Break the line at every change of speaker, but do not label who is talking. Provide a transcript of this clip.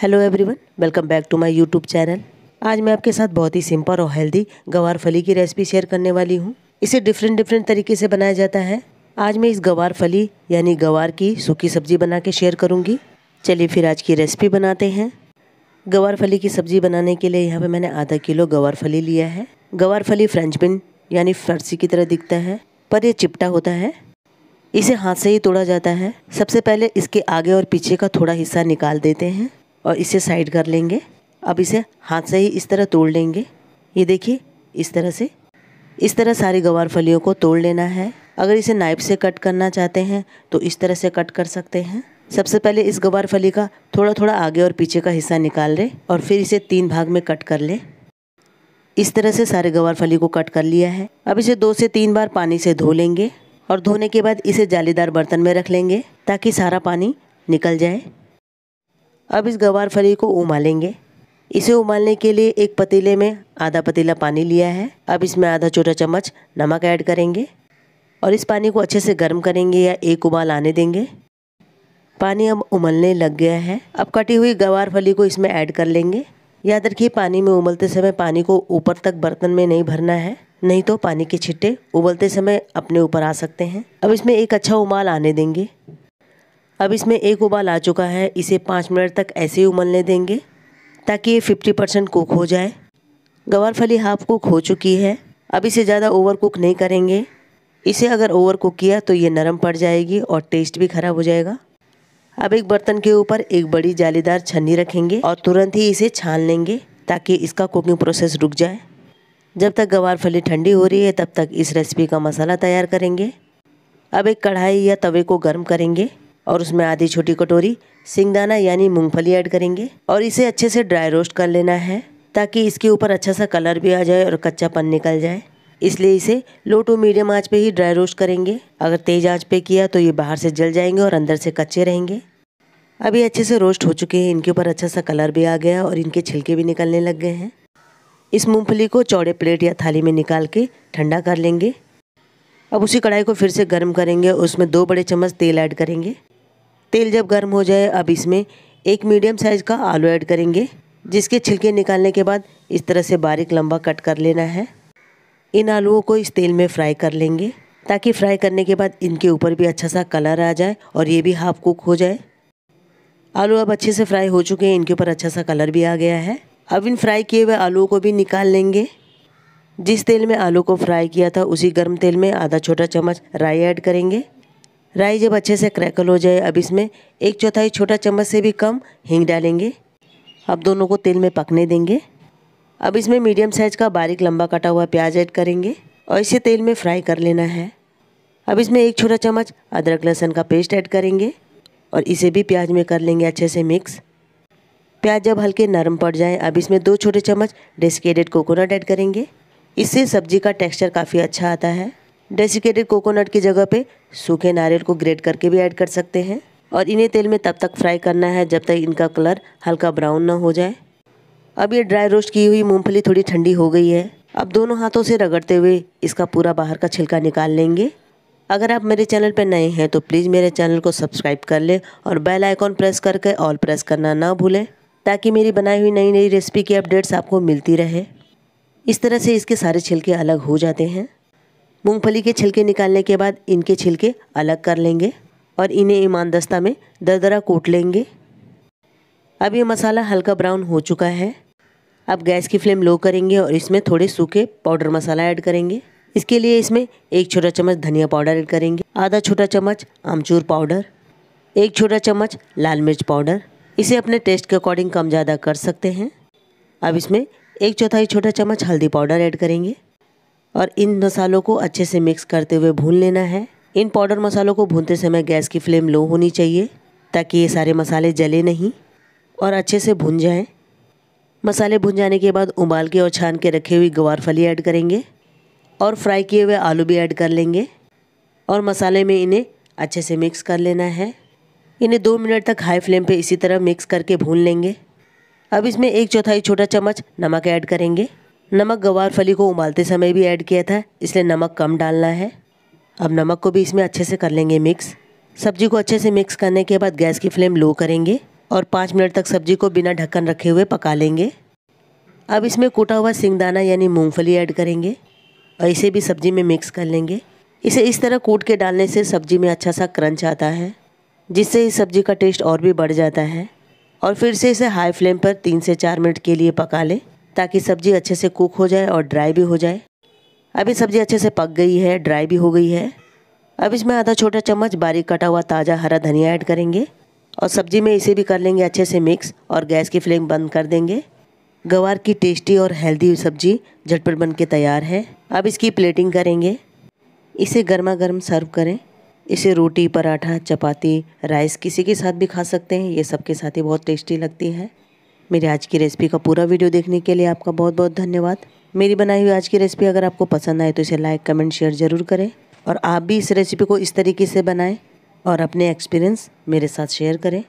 hello everyone welcome back to my YouTube channel आज मैं आपके साथ बहुत ही सिंपल और हेल्दी गवार फली की रेसिपी शेयर करने वाली हूँ इसे डिफरेंट डिफरेंट तरीके से बनाया जाता है आज मैं इस गवार फली यानी गवार की सूखी सब्जी बना के शेयर करूँगी चलिए फिर आज की रेसिपी बनाते हैं गवार फली की सब्जी बनाने के लिए यहाँ पर मैंने आधा किलो गवार फली लिया है गवार फली फ्रेंच बिन यानी फर्सी की तरह दिखता है पर यह चिपटा होता है इसे हाथ से ही तोड़ा जाता है सबसे पहले इसके आगे और पीछे का थोड़ा हिस्सा निकाल देते हैं और इसे साइड कर लेंगे अब इसे हाथ से ही इस तरह तोड़ लेंगे ये देखिए इस तरह से इस तरह सारी गवार फलियों को तोड़ लेना है अगर इसे नाइफ से कट करना चाहते हैं तो इस तरह से कट कर सकते हैं सबसे पहले इस गवार फली का थोड़ा थोड़ा आगे और पीछे का हिस्सा निकाल लें और फिर इसे तीन भाग में कट कर लें इस तरह से सारे गवार फली को कट कर लिया है अब इसे दो से तीन बार पानी से धो लेंगे और धोने के बाद इसे जालीदार बर्तन में रख लेंगे ताकि सारा पानी निकल जाए अब इस गवार फली को उबालेंगे इसे उबालने के लिए एक पतीले में आधा पतीला पानी लिया है अब इसमें आधा छोटा चम्मच नमक ऐड करेंगे और इस पानी को अच्छे से गर्म करेंगे या एक उबाल आने देंगे पानी अब उमलने लग गया है अब कटी हुई गवार फली को इसमें ऐड कर लेंगे याद रखिए पानी में उबलते समय पानी को ऊपर तक बर्तन में नहीं भरना है नहीं तो पानी के छिट्टे उबलते समय अपने ऊपर आ सकते हैं अब इसमें एक अच्छा उमाल आने देंगे अब इसमें एक उबाल आ चुका है इसे पाँच मिनट तक ऐसे ही उमलने देंगे ताकि ये फिफ्टी परसेंट कुक हो जाए गवार फली हाफ कुक हो चुकी है अब इसे ज़्यादा ओवर कुक नहीं करेंगे इसे अगर ओवर कुक किया तो ये नरम पड़ जाएगी और टेस्ट भी ख़राब हो जाएगा अब एक बर्तन के ऊपर एक बड़ी जालीदार छन्नी रखेंगे और तुरंत ही इसे छान लेंगे ताकि इसका कुकिंग प्रोसेस रुक जाए जब तक गवार फली ठंडी हो रही है तब तक इस रेसिपी का मसाला तैयार करेंगे अब एक कढ़ाई या तवे को गर्म करेंगे और उसमें आधी छोटी कटोरी सिंगदाना यानी मूंगफली ऐड करेंगे और इसे अच्छे से ड्राई रोस्ट कर लेना है ताकि इसके ऊपर अच्छा सा कलर भी आ जाए और कच्चापन निकल जाए इसलिए इसे लो टू मीडियम आंच पे ही ड्राई रोस्ट करेंगे अगर तेज़ आंच पे किया तो ये बाहर से जल जाएंगे और अंदर से कच्चे रहेंगे अभी अच्छे से रोस्ट हो चुके हैं इनके ऊपर अच्छा सा कलर भी आ गया और इनके छिलके भी निकलने लग गए हैं इस मूंगफली को चौड़े प्लेट या थाली में निकाल के ठंडा कर लेंगे अब उसी कढ़ाई को फिर से गर्म करेंगे उसमें दो बड़े चम्मच तेल ऐड करेंगे तेल जब गर्म हो जाए अब इसमें एक मीडियम साइज़ का आलू ऐड करेंगे जिसके छिलके निकालने के बाद इस तरह से बारीक लंबा कट कर लेना है इन आलूओं को इस तेल में फ्राई कर लेंगे ताकि फ्राई करने के बाद इनके ऊपर भी अच्छा सा कलर आ जाए और ये भी हाफ कुक हो जाए आलू अब अच्छे से फ्राई हो चुके हैं इनके ऊपर अच्छा सा कलर भी आ गया है अब इन फ्राई किए हुए आलूओं को भी निकाल लेंगे जिस तेल में आलू को फ्राई किया था उसी गर्म तेल में आधा छोटा चम्मच राई ऐड करेंगे राई जब अच्छे से क्रैकल हो जाए अब इसमें एक चौथाई छोटा चम्मच से भी कम हींग डालेंगे अब दोनों को तेल में पकने देंगे अब इसमें मीडियम साइज़ का बारीक लंबा कटा हुआ प्याज ऐड करेंगे और इसे तेल में फ्राई कर लेना है अब इसमें एक छोटा चम्मच अदरक लहसुन का पेस्ट ऐड करेंगे और इसे भी प्याज में कर लेंगे अच्छे से मिक्स प्याज जब हल्के नरम पड़ जाए अब इसमें दो छोटे चम्मच डेस्केटेड कोकोनट ऐड करेंगे इससे सब्जी का टेक्सचर काफ़ी अच्छा आता है डेसिकेटेड कोकोनट की जगह पे सूखे नारियल को ग्रेट करके भी ऐड कर सकते हैं और इन्हें तेल में तब तक फ्राई करना है जब तक इनका कलर हल्का ब्राउन ना हो जाए अब ये ड्राई रोस्ट की हुई मूंगफली थोड़ी ठंडी हो गई है अब दोनों हाथों से रगड़ते हुए इसका पूरा बाहर का छिलका निकाल लेंगे अगर आप मेरे चैनल पर नए हैं तो प्लीज़ मेरे चैनल को सब्सक्राइब कर लें और बेल आइकॉन प्रेस करके ऑल प्रेस करना ना भूलें ताकि मेरी बनाई हुई नई नई रेसिपी की अपडेट्स आपको मिलती रहे इस तरह से इसके सारे छिलके अलग हो जाते हैं मूंगफली के छिलके निकालने के बाद इनके छिलके अलग कर लेंगे और इन्हें ईमानदस्ता में दरदरा कूट लेंगे अब ये मसाला हल्का ब्राउन हो चुका है अब गैस की फ्लेम लो करेंगे और इसमें थोड़े सूखे पाउडर मसाला ऐड करेंगे इसके लिए इसमें एक छोटा चम्मच धनिया पाउडर ऐड करेंगे आधा छोटा चम्मच आमचूर पाउडर एक छोटा चम्मच लाल मिर्च पाउडर इसे अपने टेस्ट के अकॉर्डिंग कम ज़्यादा कर सकते हैं अब इसमें एक चौथाई छोटा चम्मच हल्दी पाउडर ऐड करेंगे और इन मसालों को अच्छे से मिक्स करते हुए भून लेना है इन पाउडर मसालों को भूनते समय गैस की फ्लेम लो होनी चाहिए ताकि ये सारे मसाले जले नहीं और अच्छे से भुन जाएँ मसाले भुन जाने के बाद उबाल के और छान के रखी हुई गवार फली ऐड करेंगे और फ्राई किए हुए आलू भी ऐड कर लेंगे और मसाले में इन्हें अच्छे से मिक्स कर लेना है इन्हें दो मिनट तक हाई फ्लेम पे इसी तरह मिक्स करके भून लेंगे अब इसमें एक चौथाई छोटा चम्मच नमक ऐड करेंगे नमक गवार फली को उबालते समय भी ऐड किया था इसलिए नमक कम डालना है अब नमक को भी इसमें अच्छे से कर लेंगे मिक्स सब्जी को अच्छे से मिक्स करने के बाद गैस की फ्लेम लो करेंगे और पाँच मिनट तक सब्जी को बिना ढक्कन रखे हुए पका लेंगे अब इसमें कूटा हुआ सिंगदाना यानी मूंगफली ऐड करेंगे और इसे भी सब्जी में मिक्स कर लेंगे इसे इस तरह कूट के डालने से सब्जी में अच्छा सा क्रंच आता है जिससे इस सब्जी का टेस्ट और भी बढ़ जाता है और फिर से इसे हाई फ्लेम पर तीन से चार मिनट के लिए पका लें ताकि सब्ज़ी अच्छे से कुक हो जाए और ड्राई भी हो जाए अभी सब्ज़ी अच्छे से पक गई है ड्राई भी हो गई है अब इसमें आधा छोटा चम्मच बारीक कटा हुआ ताज़ा हरा धनिया ऐड करेंगे और सब्ज़ी में इसे भी कर लेंगे अच्छे से मिक्स और गैस की फ्लेम बंद कर देंगे गवार की टेस्टी और हेल्दी सब्जी झटपट बन के तैयार है अब इसकी प्लेटिंग करेंगे इसे गर्मा गर्म सर्व करें इसे रोटी पराठा चपाती राइस किसी के साथ भी खा सकते हैं ये सबके साथ ही बहुत टेस्टी लगती है मेरी आज की रेसिपी का पूरा वीडियो देखने के लिए आपका बहुत बहुत धन्यवाद मेरी बनाई हुई आज की रेसिपी अगर आपको पसंद आए तो इसे लाइक कमेंट शेयर ज़रूर करें और आप भी इस रेसिपी को इस तरीके से बनाएं और अपने एक्सपीरियंस मेरे साथ शेयर करें